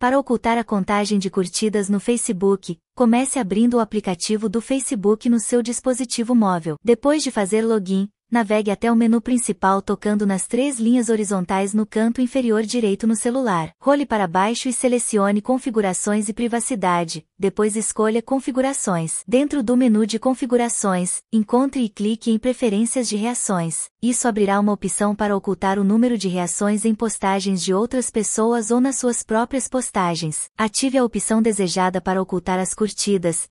Para ocultar a contagem de curtidas no Facebook, comece abrindo o aplicativo do Facebook no seu dispositivo móvel. Depois de fazer login, navegue até o menu principal tocando nas três linhas horizontais no canto inferior direito no celular. Role para baixo e selecione Configurações e Privacidade, depois escolha Configurações. Dentro do menu de Configurações, encontre e clique em Preferências de Reações. Isso abrirá uma opção para ocultar o número de reações em postagens de outras pessoas ou nas suas próprias postagens. Ative a opção desejada para ocultar as curtidas,